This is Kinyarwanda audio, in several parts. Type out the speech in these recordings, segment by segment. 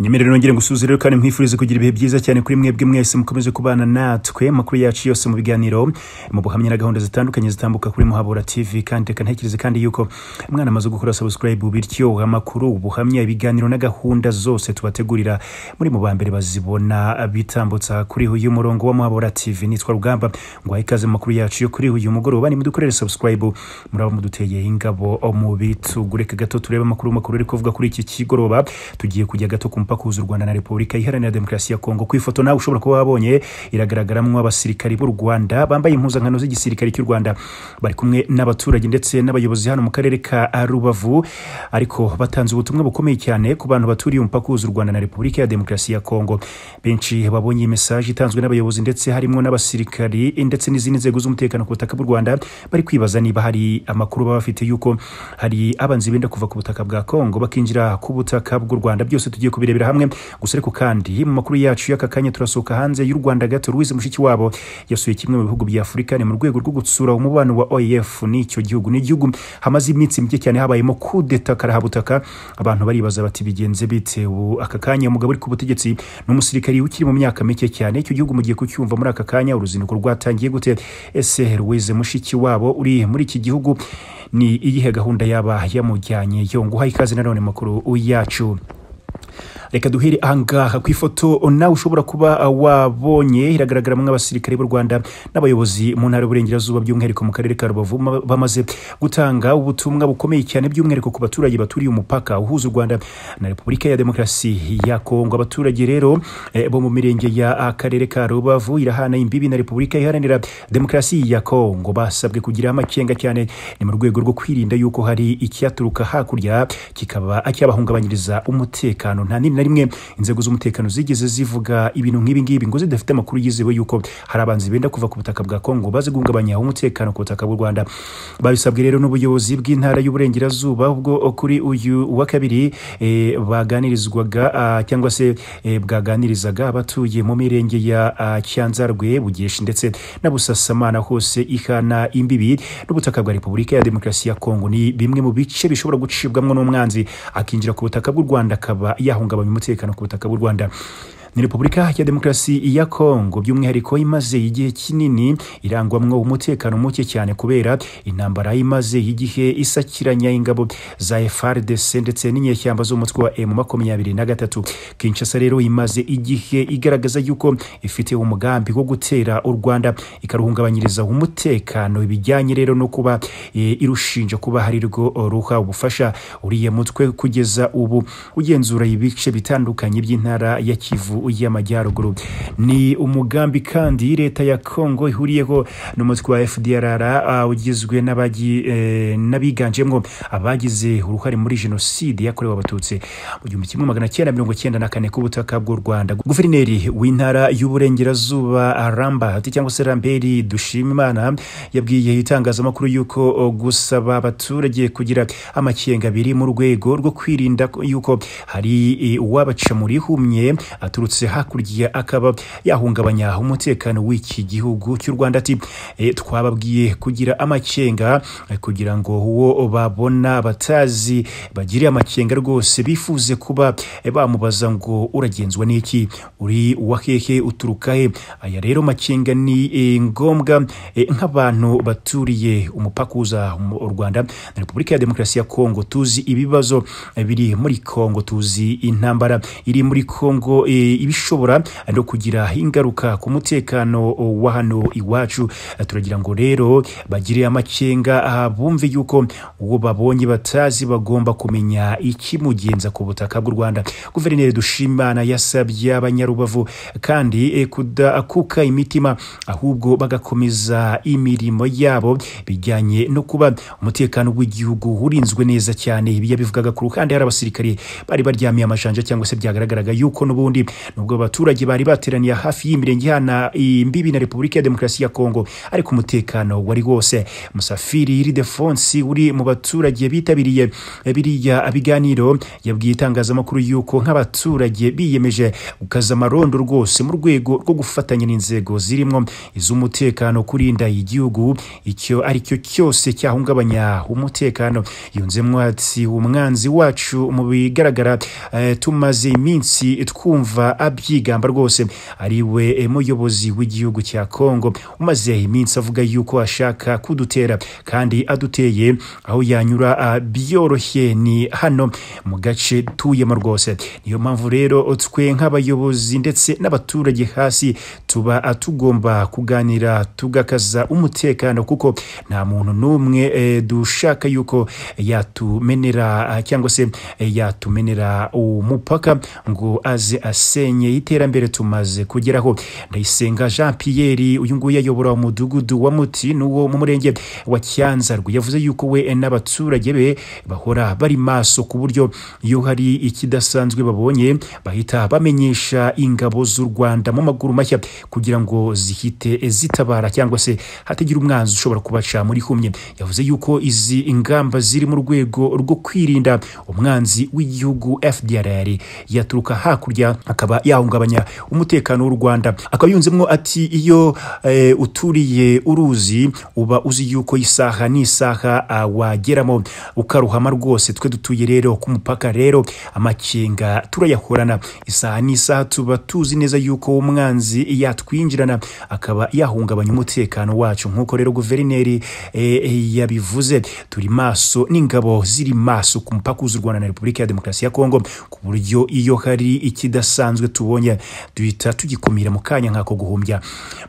nyemerere nongere ngusuhuze rero kandi mwifurize kugira ibihe byiza cyane kuri mwebwe mwese mukomeze kubana natwe amakuru yacu yose mu biganiro mu buhamya na gahunda zitandukanye zitambuka kuri muhabura tv kandi reka ntekereze kandi yuko umwana amaze gukora subscribe bityo amakuru ubuhamya ibiganiro na gahunda zose tubategurira muri mu bambere bazibona bitambutsa kuri uyu murongo wa muhabura tv nitwa rugamba ngo ikaze mu yacu yo kuri uyu mugoroba ni mudukorere subscribe muraba muduteye ingabo mu bitugureke gato turebe amakuru makuru ari kuvuga kuri iki kigoroba tugiye kujya gato ku umupaka uhuza u rwanda na repubulika iharanira demokarasi ya kongo ku ifoto nawe ushobora kuba wabonye iragaragaramo abasirikari b'u rwanda bambaye impuzankano z'igisirikare cy'u rwanda bari kumwe n'abaturage ndetse n'abayobozi hano mu karere ka rubavu ariko batanze ubutumwa bukomeye cyane ku bantu baturiye umupaka uhuza u rwanda na repubulika ya demokarasi ya kongo benshi babonye iyi mesaje itanzwe n'abayobozi ndetse harimo n'abasirikari ndetse n'izindi nzego z'umutekano ku butaka bw'u rwanda bari kwibaza niba hari amakuru baba bafite y'uko hari abanzi benda kuva ku butaka bwa kongo bakinjira ku butaka bw'u rwanda byose tugiye kubireba tukarebera hamwe gusa ariko kandi mu makuru yacu y'aka kanya turasohoka hanze y'u rwanda gato louise mushikiwabo yasuye kimwe mu bihugu bya afurika ni mu rwego rwo gutsura umubano wa oef n'icyo gihugu n’igihugu hamaze iminsi mike cyane habayemo kudeta karahabutaka abantu baribaza bati bigenze bite aka kanya umugabo uri ku butegetsi ni umusirikari ukiri mu myaka mike cyane icyo gihugu mu mugiye kucyumva muri aka kanya uruzinduko rwatangiye gute ese mushiki wabo uri muri iki gihugu ni iyihe gahunda yaba yamujyanye yo nguha ikaze nanone makuru yacu reka duhere ahangaha ku ifoto nawe ushobora kuba uh, wabonye iragaragaramo nk'abasirikare b'u rwanda n'abayobozi mu ntara y'uburengerazuba by'umwihariko mu karere ka rubavu bamaze gutanga ubutumwa bukomeye cyane by'umwihariko ku baturage baturiye umupaka uhuza u rwanda na repubulika ya demokarasi ya kongo abaturage rero eh, bo mu mirenge ya akarere uh, ka rubavu irahana imbibi na repubulika iharanira demokarasi ya kongo basabwe kugira amakenga cyane ni mu rwego rwo kwirinda yuko hari icyaturuka hakurya kikaba cyabahungabanyiriza umutekano z'umutekano nta nini na rimwe inzego z'umutekano zigeze zivuga ibintu nk'ibi ngibi ngo zidafite amakuru yizewe yuko hari abanzi benda kuva ku butaka bwa kongo bazi guhungabanya umutekano ku butaka bw'u rwanda babisabwe rero n'ubuyobozi bw'intara y'uburengerazuba ubwo kuri uyu wa kabiri e, baganirizwaga ah, cyangwa se eh, bwaganirizaga abatuye mu mirenge ya cyanzarwe ah, bugeshi ndetse na busasamana hose ihana imbibi n'ubutaka bwa repubulika ya demokarasi ya kongo ni bimwe mu bice bishobora gucibwamo n'umwanzi akinjira ku butaka bw'u rwanda akaba yahungabanya umutekano ku butaka bw'u rwanda ni repubulika ya demokarasi ya kongo by'umwihariko imaze igihe kinini irangwamwo umutekano muke cyane kubera intambara imaze igihe isakiranya ingabo za frdc ndetse n'inyeshyamba z'umutwe wa m makumyabiri na gatatu kinshasa rero imaze igihe igaragaza yuko ifite umugambi wo gutera u rwanda ikaruhungabanyiriza umutekano bijyanye rero no kuba e, irushinja kuba hari rwo ruha ubufasha uriya mutwe kugeza ubu ugenzura ibice bitandukanye by'intara ya kivu y'amajyaruguru ni umugambi kandi leta ya kongo ihuriyeho n'umutwe wa fdrr ah, ugizwe eh, n'abiganjemo abagize uruhare muri jenoside yakorewe abatutsi mu gihumbi kimwe magana cyenda mirongo cyenda na kane k'ubutaka bw'u rwanda guverineri w'intara y'uburengerazuba arambati ah, cyangwa se ramberi dushimimana yabwiye itangazamakuru y'uko oh, gusaba abaturage kugira amakenga abiri mu rwego rwo kwirinda yuko hari eh, uwabaca muri humye aturutse yagarutse hakurya akaba yahungabanya umutekano w'iki gihugu cy'u Rwanda ati eh, twababwiye kugira amakenga eh, kugira ngo uwo babona batazi bagire amakenga rwose bifuze kuba eh, bamubaza ngo uragenzwa n'iki uri uwa hehe uturuka he aya rero makenga ni ngombwa nk'abantu baturiye umupaka uza u Rwanda na Repubulika ya Demokarasi ya Kongo tuzi ibibazo biri muri Kongo tuzi intambara iri muri Kongo Ibishobora no kugira ingaruka ku mutekano wa hano iwacu turagira ngo rero bagire amakenga bumve yuko uwo babonye batazi bagomba kumenya ikimugenza ku butaka bw'u Rwanda guverineri dushimana yasabye abanyarubavu kandi eh, kudakuka imitima ahubwo bagakomeza imirimo yabo bijyanye no kuba umutekano w'igihugu urinzwe neza cyane biya bivugaga ku ruhande hari abasirikare bari baryamiye amajanja cyangwa se byagaragaraga yuko n'ubundi nubwo abaturage bari bateraniye hafi y'imirenge ihana imbibi na repubulika ya demokarasi ya kongo ariko umutekano wari wose musafiri iridefonsi uri mu baturage bitabiriye biriya biganiro yabwiye itangazamakuru yuko nk'abaturage biyemeje gukaza amarondo rwose mu rwego rwo gufatanya n'inzego zirimo iz'umutekano kurinda igihugu icyo ari cyo cyose cyahungabanya umutekano yunzemo ati umwanzi wacu mu bigaragara eh, tumaze iminsi twumva abyigamba rwose ari we eh, muyobozi w'igihugu cya kongo umaze iminsi avuga yuko ashaka kudutera kandi aduteye aho yanyura ah, byoroshye ni hano mu gace tuyemo rwose niyo mpamvu rero twe nk'abayobozi ndetse n'abaturage hasi tuba ah, tugomba kuganira tugakaza umutekano kuko nta muntu n'umwe eh, dushaka yuko yatumenera ah, cyangwa se eh, yatumenera umupaka ngo aze ase y'amenye y'iterambere tumaze kugeraho ndayisenga jean pierre uyu nguyu ayobora umudugudu wa muti n'uwo mu murenge wa cyanzarwe yavuze yuko we n'abaturage be bahora bari maso ku buryo iyo hari ikidasanzwe babonye bahita bamenyesha ingabo z'u rwanda mu maguru mashya kugira ngo zihite zitabara cyangwa se hatagira umwanzi ushobora kubaca muri Humye yavuze yuko izi ingamba ziri mu rwego rwo kwirinda umwanzi w'igihugu fdr yaturuka hakurya akaba yahungabanya umutekano w'u rwanda akaba yunzemo ati iyo eh, uturiye uruzi uba uzi yuko isaha n'isaha ah, wageramo ukaruhama rwose twe dutuye rero ku mupaka rero amakenga turayahorana isaha n'isaha tuba tuzi neza yuko umwanzi yatwinjirana akaba yahungabanya umutekano wacu nk'uko rero guverineri eh, yabivuze turi maso n'ingabo ziri maso ku mupaka uza u rwanda na repubulika ya demokarasi ya kongo ku buryo iyo hari ikidasanzwe ikibazo tubonye duhita tugikumira mu kanya nk'ako guhumbya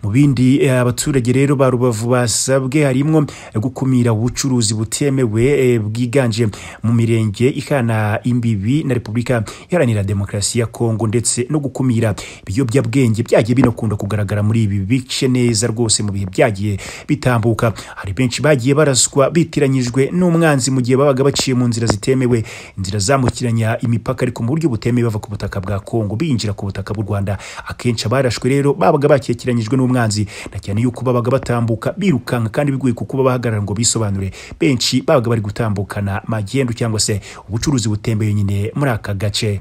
mu bindi eh, abaturage rero ba rubavu basabwe harimo eh, gukumira ubucuruzi butemewe eh, bwiganje mu mirenge ihana imbibi na repubulika iharanira demokarasi ya kongo ndetse no gukumira ibiyobyabwenge byagiye binakunda kugaragara muri ibi bice neza rwose mu bihe byagiye bitambuka hari benshi bagiye baraswa bitiranyijwe n'umwanzi mu gihe babaga baciye mu nzira zitemewe inzira zamukiranya imipaka ariko mu buryo butemewe bava ku butaka bwa kongo binjira kwinjira ku butaka bw'u Rwanda akenshi abarashwe rero babaga bakekeranyijwe n'umwanzi na cyane yuko babaga batambuka birukanka kandi bigoye kuko bahagarara ngo bisobanure benshi babaga bari gutambukana magendu cyangwa se ubucuruzi butembeye nyine muri aka gace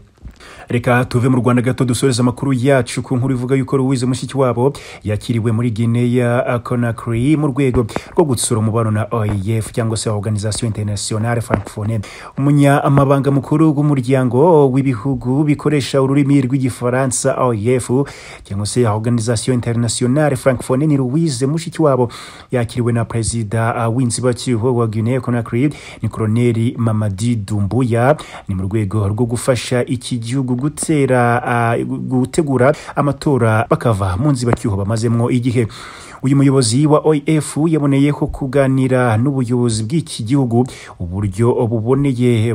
reka tuve mu rwanda gato dusoreze amakuru yacu ku nkuru ivuga yuko ruwize mushiki wabo yakiriwe muri guinea conakry mu rwego rwo gutsura umubano na oef cyangwa se organisation internationale francophone umunyamabanga mukuru w'umuryango w'ibihugu bikoresha ururimi rw'igifaransa oef cyangwa se organisation International francophone ni ruwize mushiki wabo yakiriwe na perezida w'inzibacyuho wa guinea conakry ni koloneli mamadi dumbuya ni mu rwego rwo gufasha iki gihugu bw'igihugu gutera ah, gutegura amatora bakava mu nzibacyuho bamazemo igihe uyu muyobozi wa oef yaboneyeho kuganira n'ubuyobozi bw'iki gihugu uburyo buboneye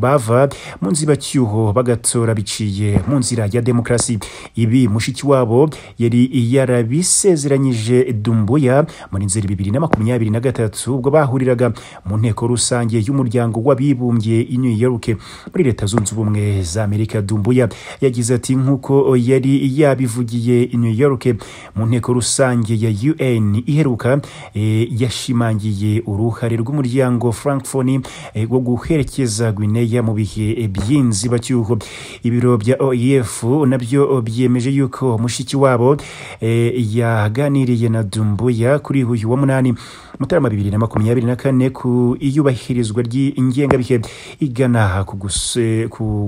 bava mu nzibacyuho bagatora biciye mu nzira ya demokarasi ibi mushiki wabo yari yarabisezeranyije dumbuya muri nzeri bibiri na makumyabiri na gatatu ubwo bahuriraga mu nteko rusange y'umuryango w'abibumbye i new york muri leta zunze ubumwe za amerika amerika dumbuya yagize ati nk'uko yari yabivugiye i new york mu nteko rusange ya un iheruka eh, yashimangiye uruhare rw'umuryango frankfoni eh, wo guherekeza guineya mu bihe by'inzibacyuho ibiro bya oef nabyo byemeje yuko mushiki wabo eh, yaganiriye na dumbuya kuri uyu wa munani mutarama bibiri na makumyabiri na kane ku iyubahirizwa ry'ingengabihe igana ku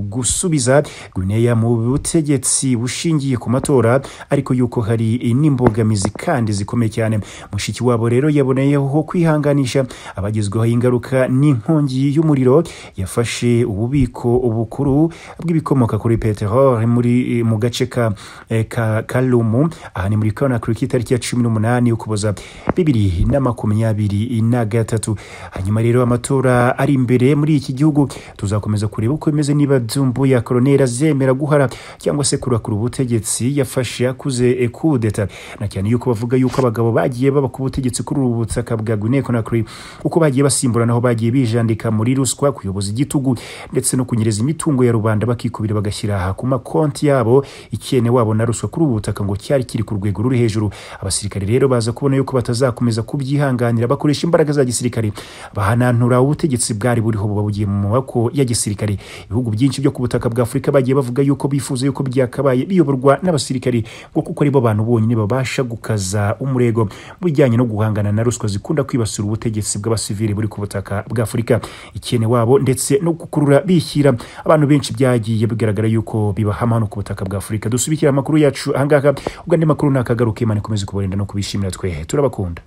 gusubiza gusubiza guneya mu butegetsi bushingiye ku matora ariko yuko hari n'imbogamizi kandi zikomeye cyane mushiki wabo rero yaboneyeho kwihanganisha abagezweho ingaruka n'inkongi y'umuriro yafashe ububiko bukuru bw'ibikomoka kuri peteroli muri mu gace ka eh, karumu aha ni muri kanaka ku ya cumi n'umunani ukuboza bibiri na makumyabiri na gatatu hanyuma rero amatora ari imbere muri iki gihugu tuzakomeza kureba uko bimeze niba byumbuye koloneli azemera guhara cyangwa se kurakura ubutegetsi yafashe yakuze ekudeta na cyane yuko bavuga yuko abagabo bagiye baba ku butegetsi kuri ubu butaka bwa Guinea Conakry uko bagiye basimburanaho bagiye bijandika muri ruswa kuyoboza igitugu ndetse no kunyereza imitungo ya rubanda bakikubira bagashyira ku makonti yabo ikene wabo na ruswa kuri ubu butaka ngo cyari kiri ku rwego ruri hejuru abasirikare rero baza kubona yuko batazakomeza kubyihanganira bakoresha imbaraga za gisirikare bahanantura ubutegetsi bwari buriho buba bugiye mu maboko ya gisirikare ibihugu byinshi byo ku butaka bwa bw'afurika bagiye bavuga yuko bifuza yuko byakabaye biyoborwa n'abasirikari ngo kuko aribo bantu bonyine babasha gukaza umurego mu bijyanye no guhangana na ruswa zikunda kwibasira ubutegetsi bw'abasivili buri ku butaka bw'afurika ikene wabo ndetse no gukurura bishyira abantu benshi byagiye bigaragara yuko bibahama hano ku butaka bwa’ Afurika. dusubikira amakuru yacu ahangaha ubwo andi makuru ntakagaruke imana ikomeze kubarinda no kubishimira twe turabakunda